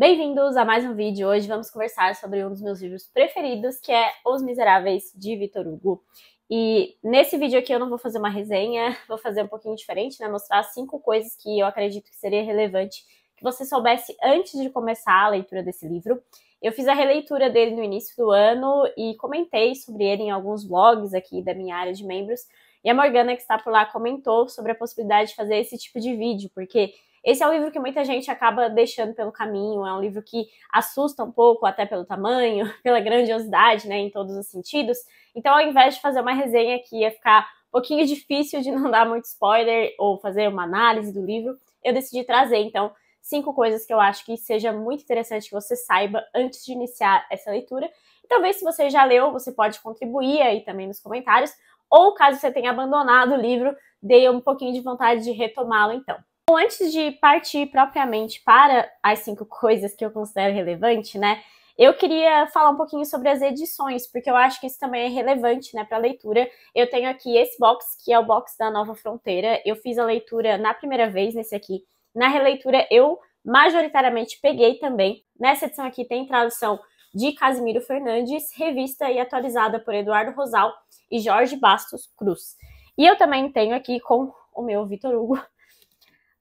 Bem-vindos a mais um vídeo. Hoje vamos conversar sobre um dos meus livros preferidos, que é Os Miseráveis de Vitor Hugo. E nesse vídeo aqui eu não vou fazer uma resenha, vou fazer um pouquinho diferente, né? Mostrar cinco coisas que eu acredito que seria relevante que você soubesse antes de começar a leitura desse livro. Eu fiz a releitura dele no início do ano e comentei sobre ele em alguns blogs aqui da minha área de membros. E a Morgana, que está por lá, comentou sobre a possibilidade de fazer esse tipo de vídeo, porque esse é um livro que muita gente acaba deixando pelo caminho, é um livro que assusta um pouco, até pelo tamanho, pela grandiosidade, né, em todos os sentidos. Então, ao invés de fazer uma resenha que ia ficar um pouquinho difícil de não dar muito spoiler ou fazer uma análise do livro, eu decidi trazer, então, cinco coisas que eu acho que seja muito interessante que você saiba antes de iniciar essa leitura. Talvez se você já leu, você pode contribuir aí também nos comentários, ou caso você tenha abandonado o livro, dê um pouquinho de vontade de retomá-lo então. Bom, então, antes de partir propriamente para as cinco coisas que eu considero relevante, né? Eu queria falar um pouquinho sobre as edições, porque eu acho que isso também é relevante, né, para a leitura. Eu tenho aqui esse box, que é o box da Nova Fronteira. Eu fiz a leitura na primeira vez nesse aqui. Na releitura eu majoritariamente peguei também. Nessa edição aqui tem tradução de Casimiro Fernandes, revista e atualizada por Eduardo Rosal e Jorge Bastos Cruz. E eu também tenho aqui com o meu Vitor Hugo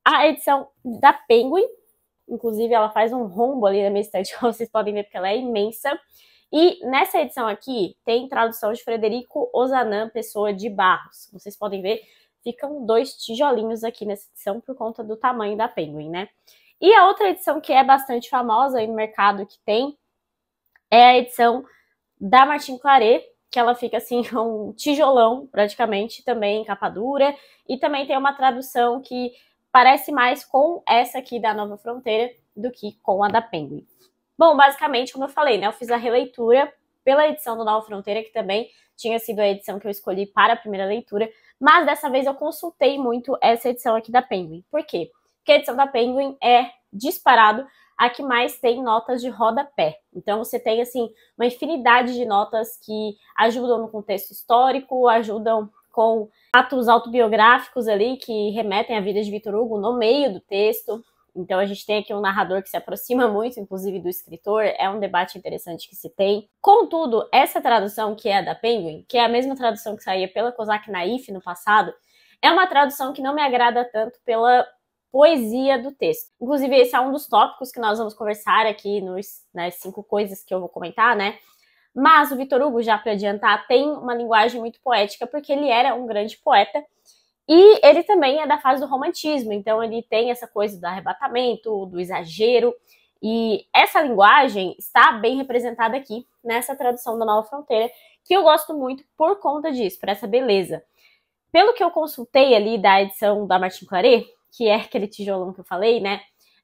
a edição da Penguin. Inclusive, ela faz um rombo ali na minha estante, como vocês podem ver, porque ela é imensa. E nessa edição aqui tem tradução de Frederico Ozanam Pessoa de Barros. vocês podem ver, ficam dois tijolinhos aqui nessa edição por conta do tamanho da Penguin, né? E a outra edição que é bastante famosa aí no mercado que tem é a edição da Martin Claret, que ela fica assim, um tijolão praticamente, também em capa dura, e também tem uma tradução que parece mais com essa aqui da Nova Fronteira do que com a da Penguin. Bom, basicamente, como eu falei, né, eu fiz a releitura pela edição do Nova Fronteira, que também tinha sido a edição que eu escolhi para a primeira leitura, mas dessa vez eu consultei muito essa edição aqui da Penguin. Por quê? Porque a edição da Penguin é disparado a que mais tem notas de rodapé. Então você tem assim uma infinidade de notas que ajudam no contexto histórico, ajudam com atos autobiográficos ali que remetem à vida de Vitor Hugo no meio do texto. Então a gente tem aqui um narrador que se aproxima muito, inclusive, do escritor, é um debate interessante que se tem. Contudo, essa tradução que é da Penguin, que é a mesma tradução que saía pela Cosac Naif no passado, é uma tradução que não me agrada tanto pela poesia do texto. Inclusive, esse é um dos tópicos que nós vamos conversar aqui nos, nas né, cinco coisas que eu vou comentar, né? Mas o Vitor Hugo, já para adiantar, tem uma linguagem muito poética, porque ele era um grande poeta. E ele também é da fase do romantismo, então ele tem essa coisa do arrebatamento, do exagero. E essa linguagem está bem representada aqui nessa tradução da Nova Fronteira, que eu gosto muito por conta disso, por essa beleza. Pelo que eu consultei ali da edição da Martin Claret, que é aquele tijolão que eu falei, né?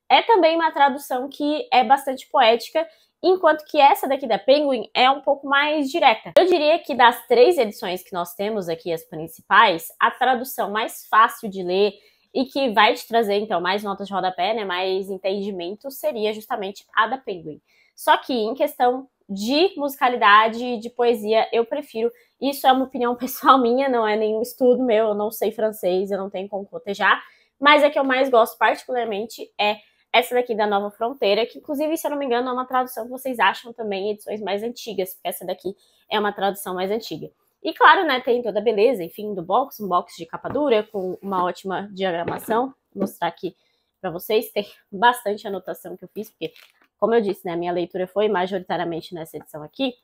É também uma tradução que é bastante poética enquanto que essa daqui da Penguin é um pouco mais direta. Eu diria que das três edições que nós temos aqui, as principais, a tradução mais fácil de ler e que vai te trazer, então, mais notas de rodapé, né, mais entendimento, seria justamente a da Penguin. Só que em questão de musicalidade, de poesia, eu prefiro. Isso é uma opinião pessoal minha, não é nenhum estudo meu, eu não sei francês, eu não tenho como cotejar, mas a que eu mais gosto particularmente é essa daqui da Nova Fronteira, que inclusive, se eu não me engano, é uma tradução que vocês acham também em edições mais antigas, porque essa daqui é uma tradução mais antiga. E claro, né, tem toda a beleza, enfim, do box, um box de capa dura, com uma ótima diagramação, vou mostrar aqui para vocês, tem bastante anotação que eu fiz, porque, como eu disse, né, a minha leitura foi majoritariamente nessa edição aqui,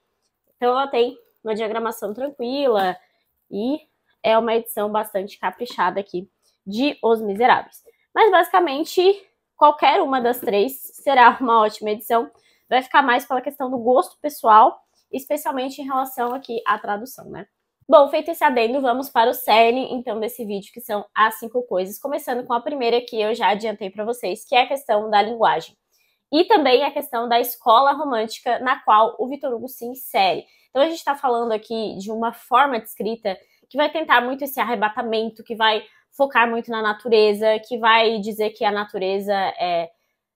então ela tem uma diagramação tranquila e é uma edição bastante caprichada aqui de Os Miseráveis. Mas basicamente qualquer uma das três será uma ótima edição. Vai ficar mais pela questão do gosto pessoal, especialmente em relação aqui à tradução, né? Bom, feito esse adendo, vamos para o cerne, então, desse vídeo, que são as cinco coisas, começando com a primeira que eu já adiantei para vocês, que é a questão da linguagem. E também a questão da escola romântica na qual o Vitor Hugo se insere. Então, a gente está falando aqui de uma forma de escrita que vai tentar muito esse arrebatamento, que vai focar muito na natureza, que vai dizer que a natureza é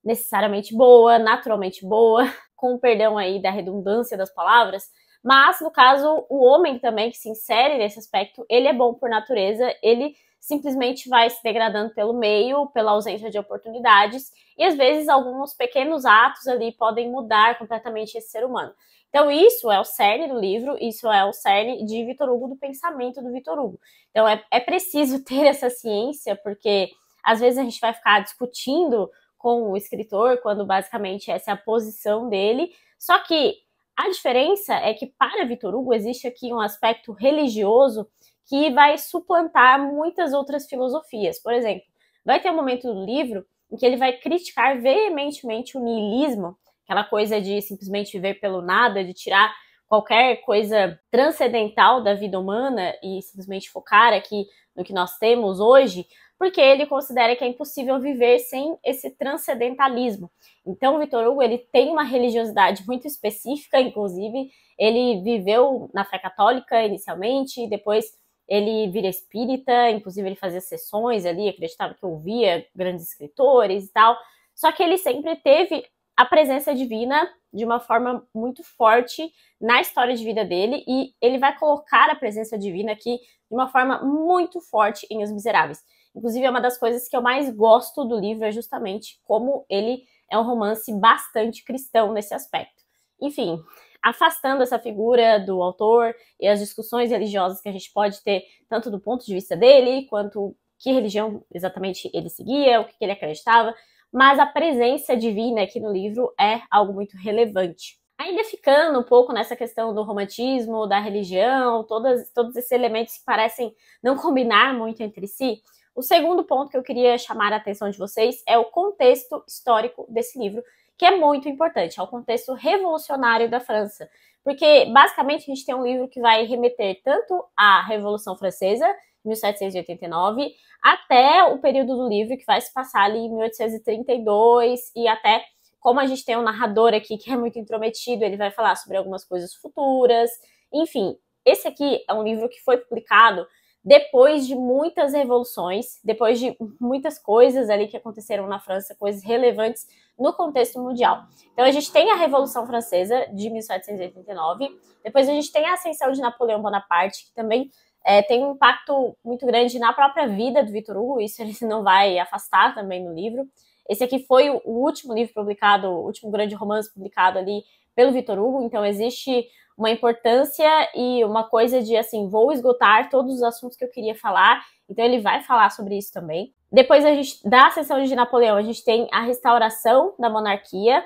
necessariamente boa, naturalmente boa, com o perdão aí da redundância das palavras, mas no caso o homem também que se insere nesse aspecto, ele é bom por natureza, ele simplesmente vai se degradando pelo meio, pela ausência de oportunidades, e às vezes alguns pequenos atos ali podem mudar completamente esse ser humano. Então, isso é o cerne do livro, isso é o cerne de Vitor Hugo, do pensamento do Vitor Hugo. Então, é, é preciso ter essa ciência, porque às vezes a gente vai ficar discutindo com o escritor, quando basicamente essa é a posição dele, só que a diferença é que para Vitor Hugo existe aqui um aspecto religioso que vai suplantar muitas outras filosofias. Por exemplo, vai ter um momento do livro em que ele vai criticar veementemente o niilismo, aquela coisa de simplesmente viver pelo nada, de tirar qualquer coisa transcendental da vida humana e simplesmente focar aqui no que nós temos hoje, porque ele considera que é impossível viver sem esse transcendentalismo. Então, Vitor Hugo ele tem uma religiosidade muito específica, inclusive ele viveu na fé católica inicialmente, depois ele vira espírita, inclusive ele fazia sessões ali, acreditava que ouvia grandes escritores e tal. Só que ele sempre teve a presença divina de uma forma muito forte na história de vida dele e ele vai colocar a presença divina aqui de uma forma muito forte em Os Miseráveis. Inclusive, é uma das coisas que eu mais gosto do livro é justamente como ele é um romance bastante cristão nesse aspecto. Enfim, afastando essa figura do autor e as discussões religiosas que a gente pode ter, tanto do ponto de vista dele, quanto que religião exatamente ele seguia, o que ele acreditava, mas a presença divina aqui no livro é algo muito relevante. Ainda ficando um pouco nessa questão do romantismo, da religião, todas, todos esses elementos que parecem não combinar muito entre si, o segundo ponto que eu queria chamar a atenção de vocês é o contexto histórico desse livro, que é muito importante, ao é contexto revolucionário da França. Porque, basicamente, a gente tem um livro que vai remeter tanto à Revolução Francesa, 1789, até o período do livro que vai se passar ali em 1832 e até como a gente tem um narrador aqui que é muito intrometido, ele vai falar sobre algumas coisas futuras. Enfim, esse aqui é um livro que foi publicado depois de muitas revoluções, depois de muitas coisas ali que aconteceram na França, coisas relevantes no contexto mundial. Então a gente tem a Revolução Francesa de 1789, depois a gente tem a ascensão de Napoleão Bonaparte, que também é, tem um impacto muito grande na própria vida do Vitor Hugo, isso ele não vai afastar também no livro. Esse aqui foi o último livro publicado, o último grande romance publicado ali pelo Vitor Hugo, então existe uma importância e uma coisa de assim, vou esgotar todos os assuntos que eu queria falar. Então ele vai falar sobre isso também. Depois a gente da ascensão de Napoleão, a gente tem a restauração da monarquia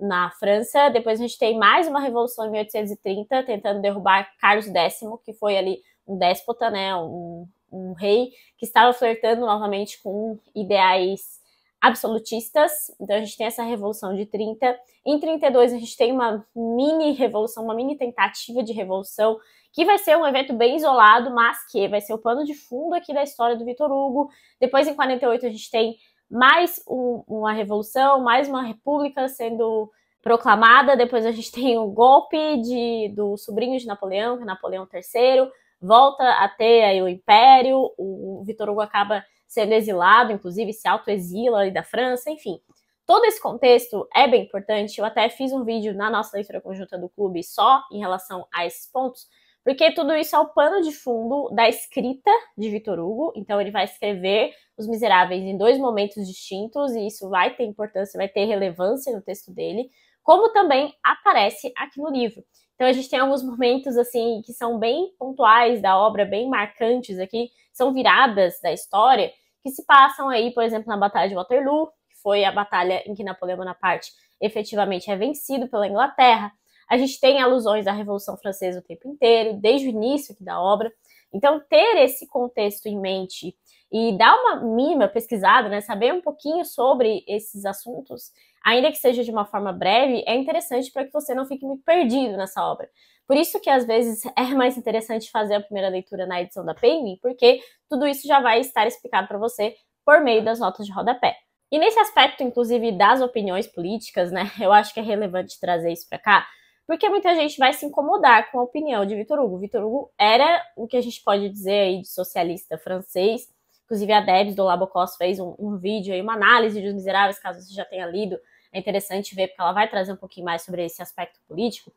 na França, depois a gente tem mais uma revolução em 1830 tentando derrubar Carlos X, que foi ali um déspota, né, um, um rei que estava flertando novamente com ideais absolutistas. Então a gente tem essa revolução de 30. Em 32 a gente tem uma mini revolução, uma mini tentativa de revolução, que vai ser um evento bem isolado, mas que vai ser o pano de fundo aqui da história do Vitor Hugo. Depois em 48 a gente tem mais um, uma revolução, mais uma república sendo proclamada. Depois a gente tem o golpe de, do sobrinho de Napoleão, que é Napoleão III volta a ter aí o império, o Vitor Hugo acaba sendo exilado, inclusive se autoexila da França, enfim. Todo esse contexto é bem importante. Eu até fiz um vídeo na nossa leitura conjunta do clube só em relação a esses pontos, porque tudo isso é o pano de fundo da escrita de Vitor Hugo. Então ele vai escrever Os Miseráveis em dois momentos distintos e isso vai ter importância, vai ter relevância no texto dele, como também aparece aqui no livro. Então a gente tem alguns momentos assim que são bem pontuais da obra, bem marcantes aqui, são viradas da história que se passam aí, por exemplo, na Batalha de Waterloo, que foi a batalha em que Napoleão Bonaparte efetivamente é vencido pela Inglaterra. A gente tem alusões à Revolução Francesa o tempo inteiro, desde o início da obra. Então, ter esse contexto em mente e dar uma mínima pesquisada, né, saber um pouquinho sobre esses assuntos, ainda que seja de uma forma breve, é interessante para que você não fique muito perdido nessa obra. Por isso que às vezes é mais interessante fazer a primeira leitura na edição da Penguin, porque tudo isso já vai estar explicado para você por meio das notas de rodapé. E nesse aspecto, inclusive, das opiniões políticas, né, eu acho que é relevante trazer isso para cá, porque muita gente vai se incomodar com a opinião de Vitor Hugo. Vitor Hugo era o que a gente pode dizer aí de socialista francês. Inclusive, a Debs do Labocos fez um, um vídeo aí, uma análise dos Miseráveis, caso você já tenha lido. É interessante ver, porque ela vai trazer um pouquinho mais sobre esse aspecto político.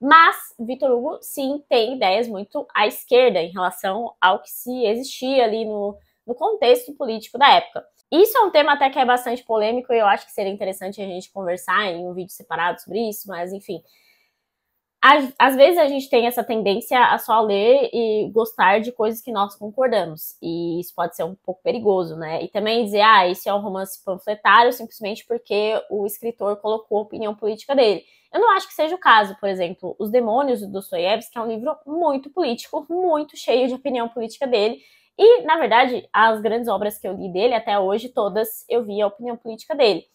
Mas Vitor Hugo, sim, tem ideias muito à esquerda em relação ao que se existia ali no, no contexto político da época. Isso é um tema até que é bastante polêmico e eu acho que seria interessante a gente conversar em um vídeo separado sobre isso, mas enfim, às, às, vezes a gente tem essa tendência a só ler e gostar de coisas que nós concordamos. E isso pode ser um pouco perigoso, né? E também dizer, ah, esse é um romance panfletário simplesmente porque o escritor colocou a opinião política dele. Eu não acho que seja o caso, por exemplo, Os Demônios do Dostoiévski é um livro muito político, muito cheio de opinião política dele. E, na verdade, as grandes obras que eu li dele até hoje, todas eu vi a opinião política dele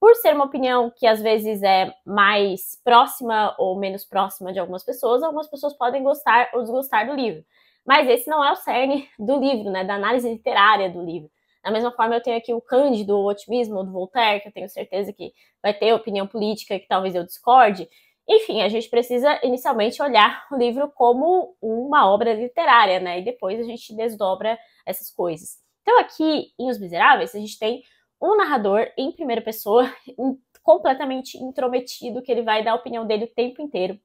por ser uma opinião que às vezes é mais próxima ou menos próxima de algumas pessoas, algumas pessoas podem gostar ou desgostar do livro. Mas esse não é o cerne do livro, né, da análise literária do livro. Da mesma forma, eu tenho aqui o Cândido, o Otimismo, do Voltaire, que eu tenho certeza que vai ter opinião política que talvez eu discorde. Enfim, a gente precisa inicialmente olhar o livro como uma obra literária, né? E depois a gente desdobra essas coisas. Então, aqui em Os Miseráveis, a gente tem um narrador em primeira pessoa, completamente intrometido, que ele vai dar a opinião dele o tempo inteiro.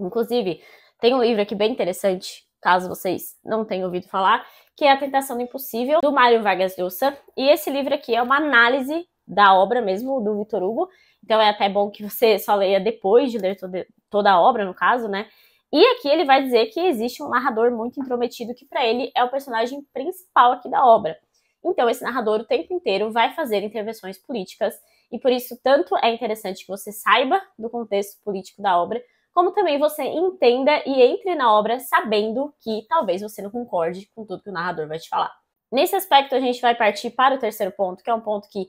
Inclusive, tem um livro aqui bem interessante, caso vocês não tenham ouvido falar, que é A Tentação do Impossível, do Mário Vargas Llosa. E esse livro aqui é uma análise da obra mesmo, do Vitor Hugo. Então é até bom que você só leia depois de ler toda, toda a obra, no caso, né? E aqui ele vai dizer que existe um narrador muito intrometido que para ele é o personagem principal aqui da obra. Então, esse narrador o tempo inteiro vai fazer intervenções políticas, e por isso, tanto é interessante que você saiba do contexto político da obra, como também você entenda e entre na obra sabendo que talvez você não concorde com tudo que o narrador vai te falar. Nesse aspecto, a gente vai partir para o terceiro ponto, que é um ponto que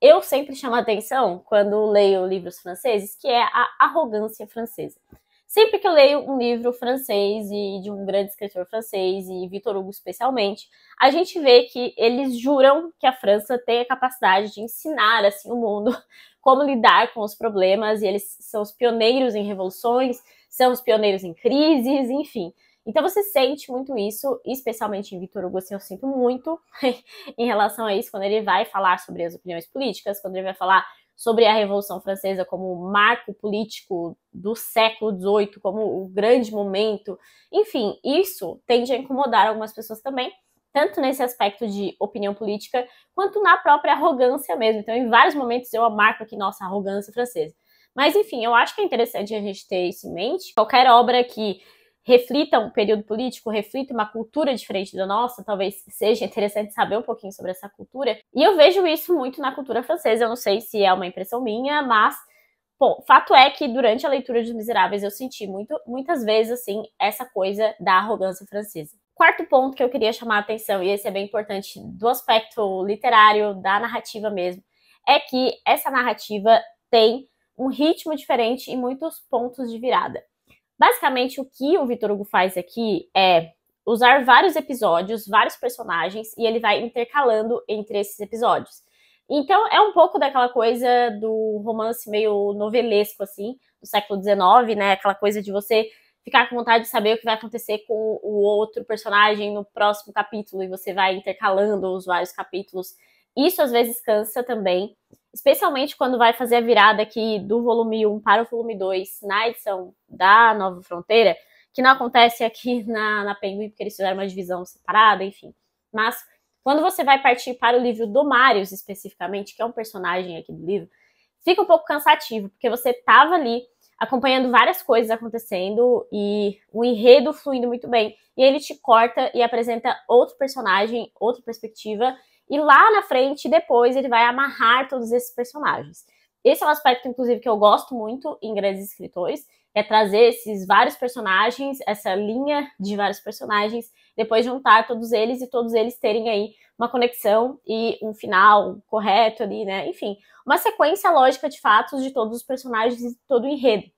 eu sempre chamo atenção quando leio livros franceses, que é a arrogância francesa. Sempre que eu leio um livro francês e de um grande escritor francês, e Victor Hugo especialmente, a gente vê que eles juram que a França tem a capacidade de ensinar assim, o mundo como lidar com os problemas, e eles são os pioneiros em revoluções, são os pioneiros em crises, enfim. Então você sente muito isso, especialmente em Vitor Hugo, assim, eu sinto muito em relação a isso, quando ele vai falar sobre as opiniões políticas, quando ele vai falar sobre a Revolução Francesa como o marco político do século XVIII, como o grande momento. Enfim, isso tende a incomodar algumas pessoas também, tanto nesse aspecto de opinião política, quanto na própria arrogância mesmo. Então, em vários momentos eu marco aqui nossa arrogância francesa. Mas enfim, eu acho que é interessante a gente ter isso em mente. Qualquer obra que reflita um período político, reflita uma cultura diferente da nossa, talvez seja interessante saber um pouquinho sobre essa cultura. E eu vejo isso muito na cultura francesa, eu não sei se é uma impressão minha, mas Bom, fato é que durante a leitura dos Miseráveis eu senti muito, muitas vezes assim essa coisa da arrogância francesa. Quarto ponto que eu queria chamar a atenção, e esse é bem importante do aspecto literário, da narrativa mesmo, é que essa narrativa tem um ritmo diferente e muitos pontos de virada. Basicamente, o que o Vitor Hugo faz aqui é usar vários episódios, vários personagens, e ele vai intercalando entre esses episódios. Então, é um pouco daquela coisa do romance meio novelesco, assim, do século XIX, né? Aquela coisa de você ficar com vontade de saber o que vai acontecer com o outro personagem no próximo capítulo, e você vai intercalando os vários capítulos isso às vezes cansa também, especialmente quando vai fazer a virada aqui do volume 1 para o volume 2 na edição da Nova Fronteira, que não acontece aqui na, na Penguin, porque eles fizeram uma divisão separada, enfim. Mas quando você vai partir para o livro do Marius, especificamente, que é um personagem aqui do livro, fica um pouco cansativo, porque você estava ali acompanhando várias coisas acontecendo e o enredo fluindo muito bem. E ele te corta e apresenta outro personagem, outra perspectiva, e lá na frente, depois, ele vai amarrar todos esses personagens. Esse é um aspecto, inclusive, que eu gosto muito em grandes escritores, é trazer esses vários personagens, essa linha de vários personagens, depois juntar todos eles e todos eles terem aí uma conexão e um final correto ali, né? Enfim, uma sequência lógica de fatos de todos os personagens e todo o enredo.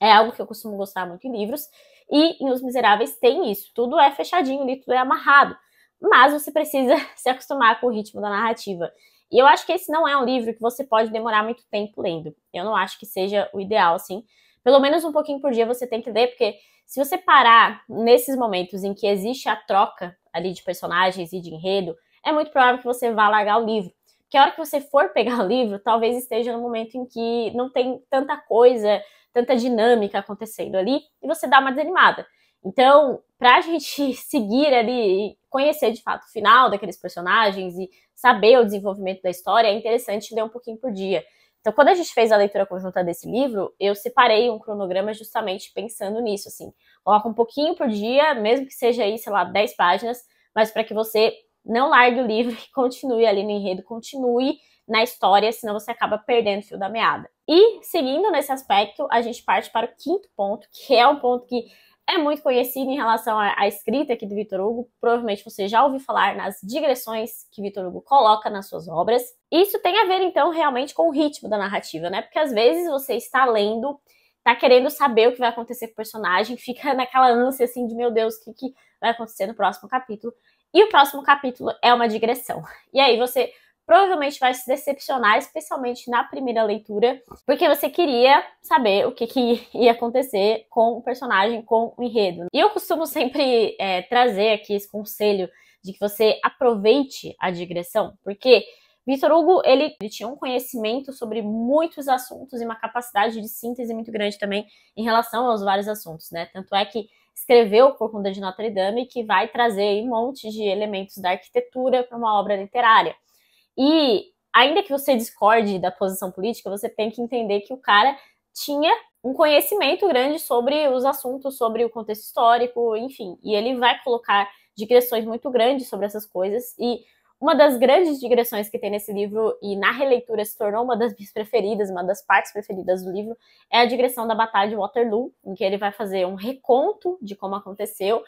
É algo que eu costumo gostar muito em livros. E em Os Miseráveis tem isso. Tudo é fechadinho ali, tudo é amarrado mas você precisa se acostumar com o ritmo da narrativa. E eu acho que esse não é um livro que você pode demorar muito tempo lendo. Eu não acho que seja o ideal, assim. Pelo menos um pouquinho por dia você tem que ler, porque se você parar nesses momentos em que existe a troca ali de personagens e de enredo, é muito provável que você vá largar o livro. Porque a hora que você for pegar o livro, talvez esteja no momento em que não tem tanta coisa, tanta dinâmica acontecendo ali, e você dá uma desanimada. Então, para a gente seguir ali e conhecer de fato o final daqueles personagens e saber o desenvolvimento da história, é interessante ler um pouquinho por dia. Então, quando a gente fez a leitura conjunta desse livro, eu separei um cronograma justamente pensando nisso, assim. Coloca um pouquinho por dia, mesmo que seja aí, sei lá, 10 páginas, mas para que você não largue o livro e continue ali no enredo, continue na história, senão você acaba perdendo o fio da meada. E seguindo nesse aspecto, a gente parte para o quinto ponto, que é um ponto que é muito conhecido em relação à, escrita aqui do Vitor Hugo. Provavelmente você já ouviu falar nas digressões que Vitor Hugo coloca nas suas obras. Isso tem a ver, então, realmente com o ritmo da narrativa, né? Porque às vezes você está lendo, está querendo saber o que vai acontecer com o personagem, fica naquela ânsia assim de meu Deus, o que, que vai acontecer no próximo capítulo. E o próximo capítulo é uma digressão. E aí você provavelmente vai se decepcionar, especialmente na primeira leitura, porque você queria saber o que, que ia acontecer com o personagem, com o enredo. E eu costumo sempre é, trazer aqui esse conselho de que você aproveite a digressão, porque Vitor Hugo, ele, ele, tinha um conhecimento sobre muitos assuntos e uma capacidade de síntese muito grande também em relação aos vários assuntos, né? Tanto é que escreveu Por Conta de Notre Dame, que vai trazer um monte de elementos da arquitetura para uma obra literária. E ainda que você discorde da posição política, você tem que entender que o cara tinha um conhecimento grande sobre os assuntos, sobre o contexto histórico, enfim. E ele vai colocar digressões muito grandes sobre essas coisas. E uma das grandes digressões que tem nesse livro, e na releitura se tornou uma das minhas preferidas, uma das partes preferidas do livro, é a digressão da Batalha de Waterloo, em que ele vai fazer um reconto de como aconteceu.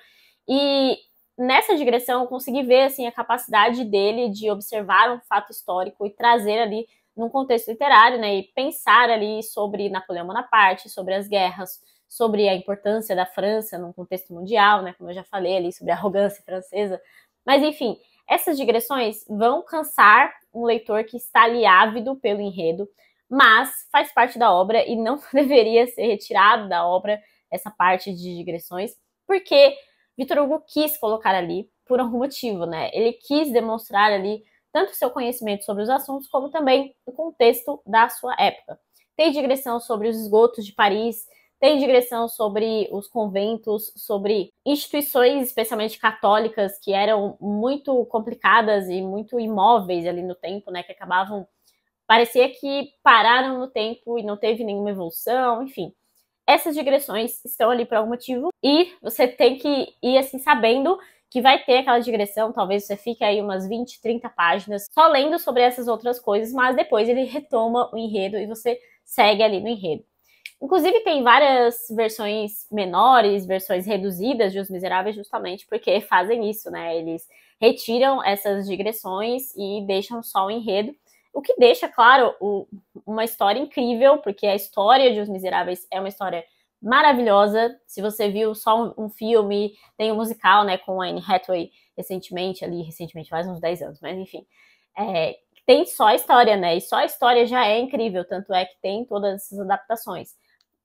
E nessa digressão eu consegui ver assim a capacidade dele de observar um fato histórico e trazer ali num contexto literário, né, e pensar ali sobre Napoleão Bonaparte, sobre as guerras, sobre a importância da França num contexto mundial, né, como eu já falei ali sobre a arrogância francesa. Mas enfim, essas digressões vão cansar um leitor que está ali ávido pelo enredo, mas faz parte da obra e não deveria ser retirado da obra essa parte de digressões, porque Vitor Hugo quis colocar ali por algum motivo, né? Ele quis demonstrar ali tanto seu conhecimento sobre os assuntos, como também o contexto da sua época. Tem digressão sobre os esgotos de Paris, tem digressão sobre os conventos, sobre instituições, especialmente católicas, que eram muito complicadas e muito imóveis ali no tempo, né? Que acabavam. Parecia que pararam no tempo e não teve nenhuma evolução, enfim essas digressões estão ali por algum motivo e você tem que ir assim sabendo que vai ter aquela digressão, talvez você fique aí umas 20, 30 páginas só lendo sobre essas outras coisas, mas depois ele retoma o enredo e você segue ali no enredo. Inclusive tem várias versões menores, versões reduzidas de Os Miseráveis justamente porque fazem isso, né? Eles retiram essas digressões e deixam só o enredo. O que deixa, claro, o, uma história incrível, porque a história de Os Miseráveis é uma história maravilhosa. Se você viu só um, um filme, tem o um musical, né, com Anne Hathaway recentemente, ali, recentemente, faz uns 10 anos, mas enfim. É, tem só a história, né? E só a história já é incrível, tanto é que tem todas essas adaptações.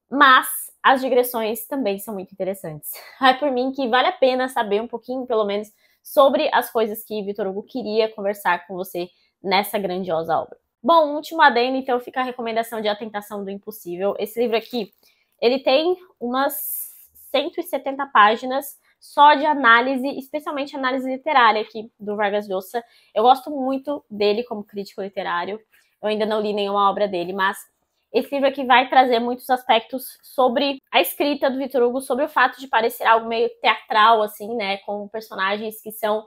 Mas as digressões também são muito interessantes. É por mim que vale a pena saber um pouquinho, pelo menos, sobre as coisas que Vitor Hugo queria conversar com você nessa grandiosa obra. Bom, último adendo, então fica a recomendação de A Tentação do Impossível. Esse livro aqui, ele tem umas 170 páginas só de análise, especialmente análise literária aqui do Vargas Llosa. Eu gosto muito dele como crítico literário. Eu ainda não li nenhuma obra dele, mas esse livro aqui vai trazer muitos aspectos sobre a escrita do Vitor Hugo, sobre o fato de parecer algo meio teatral, assim, né? Com personagens que são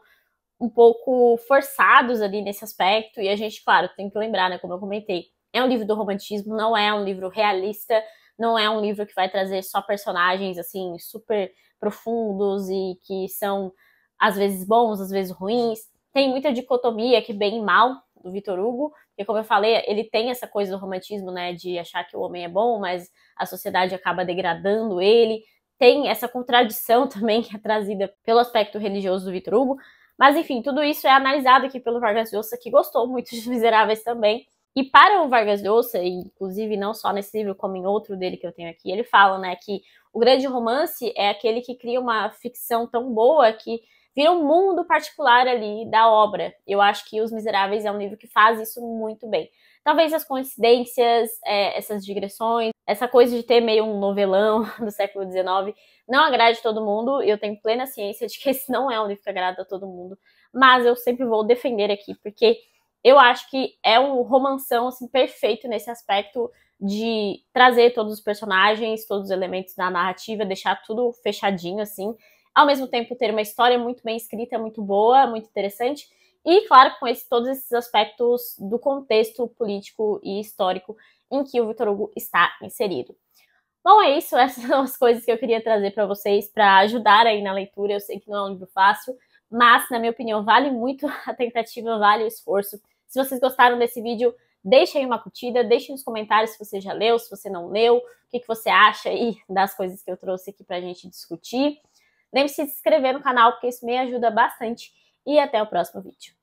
um pouco forçados ali nesse aspecto, e a gente, claro, tem que lembrar, né, como eu comentei, é um livro do romantismo, não é um livro realista, não é um livro que vai trazer só personagens assim super profundos e que são às vezes bons, às vezes ruins. Tem muita dicotomia que é bem e mal do Vitor Hugo, porque como eu falei, ele tem essa coisa do romantismo, né, de achar que o homem é bom, mas a sociedade acaba degradando ele. Tem essa contradição também que é trazida pelo aspecto religioso do Vitor Hugo, mas enfim, tudo isso é analisado aqui pelo Vargas Llosa, que gostou muito de Miseráveis também. E para o Vargas Llosa, inclusive não só nesse livro, como em outro dele que eu tenho aqui, ele fala, né, que o grande romance é aquele que cria uma ficção tão boa que vira um mundo particular ali da obra. Eu acho que Os Miseráveis é um livro que faz isso muito bem. Talvez as coincidências, é, essas digressões, essa coisa de ter meio um novelão do século XIX não agrade todo mundo, eu tenho plena ciência de que esse não é um livro que agrada a todo mundo, mas eu sempre vou defender aqui, porque eu acho que é um romanção assim, perfeito nesse aspecto de trazer todos os personagens, todos os elementos da narrativa, deixar tudo fechadinho assim, ao mesmo tempo ter uma história muito bem escrita, muito boa, muito interessante, e, claro, com esse, todos esses aspectos do contexto político e histórico em que o Vitor Hugo está inserido. Bom, é isso. Essas são as coisas que eu queria trazer para vocês para ajudar aí na leitura. Eu sei que não é um livro fácil, mas, na minha opinião, vale muito a tentativa, vale o esforço. Se vocês gostaram desse vídeo, deixem aí uma curtida, deixem nos comentários se você já leu, se você não leu, o que, que você acha aí das coisas que eu trouxe aqui para a gente discutir. Lembre-se de se inscrever no canal, porque isso me ajuda bastante. E até o próximo vídeo.